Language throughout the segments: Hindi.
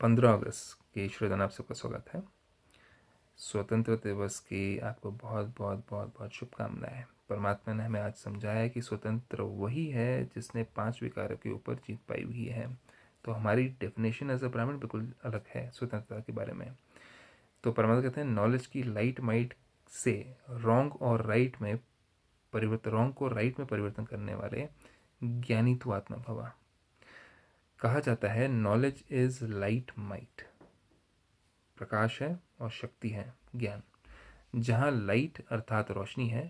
पंद्रह अगस्त के श्रोतान आप सबका स्वागत है स्वतंत्र दिवस की आपको बहुत बहुत बहुत बहुत शुभकामनाएं परमात्मा ने हमें आज समझाया कि स्वतंत्र वही है जिसने पांच विकारों के ऊपर जीत पाई हुई है तो हमारी डेफिनेशन एज अ ब्राह्मण बिल्कुल अलग है स्वतंत्रता के बारे में तो परमात्मा कहते हैं नॉलेज की लाइट माइट से रॉन्ग और राइट में परिवर्तन रॉन्ग को राइट में परिवर्तन करने वाले ज्ञानी तो आत्मा भवा कहा जाता है नॉलेज इज लाइट माइट प्रकाश है और शक्ति है ज्ञान जहाँ लाइट अर्थात रोशनी है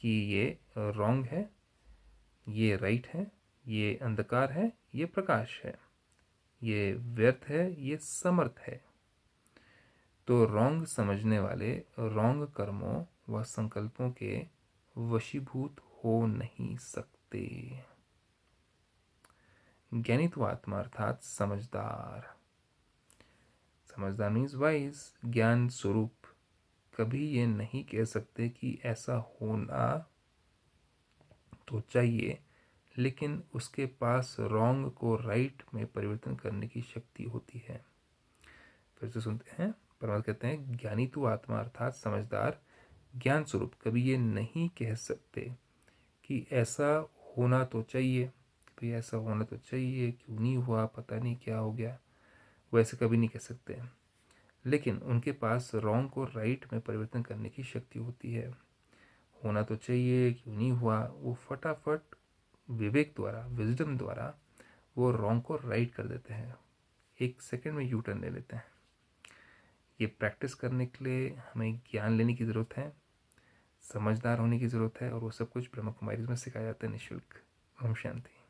कि ये रॉन्ग है ये राइट है ये अंधकार है ये प्रकाश है ये व्यर्थ है ये समर्थ है तो रॉन्ग समझने वाले रॉन्ग कर्मों व संकल्पों के वशीभूत हो नहीं सकते ज्ञानित्व आत्मा अर्थात समझदार समझदार मीन्स वाइज ज्ञान स्वरूप कभी ये नहीं कह सकते कि ऐसा होना तो चाहिए लेकिन उसके पास रॉन्ग को राइट में परिवर्तन करने की शक्ति होती है फिर से सुनते हैं परमात्मा कहते हैं ज्ञानी तो आत्मा अर्थात समझदार ज्ञान स्वरूप कभी ये नहीं कह सकते कि ऐसा होना तो चाहिए तो ऐसा होना तो चाहिए क्यों नहीं हुआ पता नहीं क्या हो गया वो ऐसे कभी नहीं कह सकते लेकिन उनके पास रॉन्ग को राइट में परिवर्तन करने की शक्ति होती है होना तो चाहिए क्यों नहीं हुआ वो फटाफट विवेक द्वारा विजडम द्वारा वो रॉन्ग को राइट कर देते हैं एक सेकंड में यू टर्न ले लेते हैं ये प्रैक्टिस करने के लिए हमें ज्ञान लेने की ज़रूरत है समझदार होने की ज़रूरत है और वो सब कुछ ब्रह्म कुमारी में सिखाया जाता है निःशुल्क ओम शांति